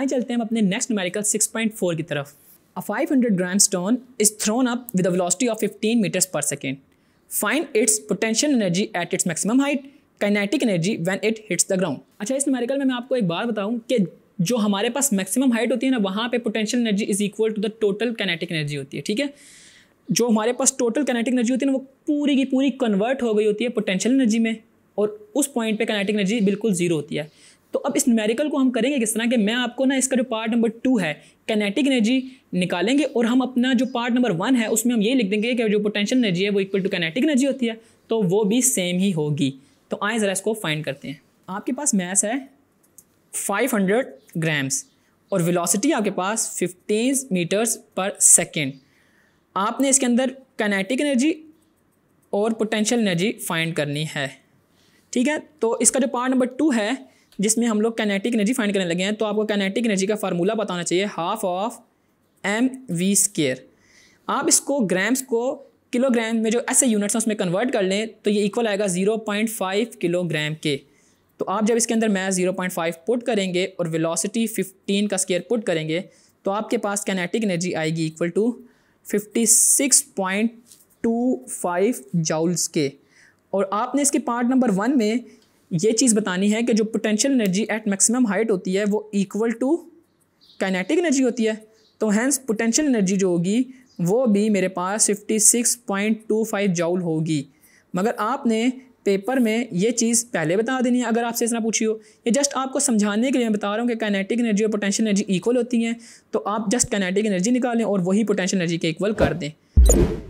आए चलते हैं अपने नेक्स्ट सिक्स पॉइंट फोर की तरफ a five hundred gram stone is thrown up with a velocity of fifteen metres per second find its potential energy at its maximum height kinetic energy when it hits the ground अच्छा इस numerical में मैं आपको एक बार बताऊं कि जो हमारे पास मैक्सिमम हाइट होती है ना वहाँ पे potential energy is equal to the total kinetic energy होती है ठीक है जो हमारे पास टोटल कैनेटिक एनर्जी होती है ना वो पूरी की पूरी कन्वर्ट हो गई होती है पोटेंशियल एनर्जी में और उस पॉइंट पे कैनेटिक एनर्जी बिल्कुल जीरो होती है तो अब इस न्यूमेरिकल को हम करेंगे किस तरह के मैं आपको ना इसका जो पार्ट नंबर टू है कैनेटिक एनर्जी निकालेंगे और हम अपना जो पार्ट नंबर वन है उसमें हम ये लिख देंगे कि जो पोटेंशियल एनर्जी है वो इक्वल टू कैनेटिक एनर्जी होती है तो वो भी सेम ही होगी तो आए ज़रा इसको फाइंड करते हैं आपके पास मैस है हंड्रेड ग्राम्स और विलासिटी आपके पास फिफ्टीन मीटर्स पर सेकेंड आपने इसके अंदर कैनेटिक एनर्जी और पोटेंशियल एनर्जी फाइंड करनी है ठीक है तो इसका जो पार्ट नंबर टू है जिसमें हम लोग कैनेटिक एनर्जी फाइंड करने लगे हैं तो आपको कैनेटिक एनर्जी का फार्मूला बताना चाहिए half of M V square आप इसको ग्राम्स को किलोग्राम में जो ऐसे यूनिट्स हैं उसमें कन्वर्ट कर लें तो ये इक्वल आएगा 0.5 किलोग्राम के तो आप जब इसके अंदर मैथ 0.5 पुट करेंगे और वेलोसिटी 15 का स्केयर पुट करेंगे तो आपके पास कैनेटिक एनर्जी आएगी इक्वल टू 56.25 जाउल्स के और आपने इसके पार्ट नंबर वन में ये चीज़ बतानी है कि जो potential energy at maximum height होती है वो इक्वल टू काइनेटिक एनर्जी होती है तो हैंस पोटेंशियल एनर्जी जो होगी वो भी मेरे पास 56.25 जाउल होगी मगर आपने पेपर में ये चीज़ पहले बता देनी है अगर आपसे इतना पूछी हो ये जस्ट आपको समझाने के लिए मैं बता रहा हूँ कि काइनेटिक एनर्जी और पोटेंशियल एनर्जी इक्वल होती हैं तो आप जस्ट काइनेटिक एनर्जी निकालें और वही पोटेंशियल एनर्जी के इक्वल कर दें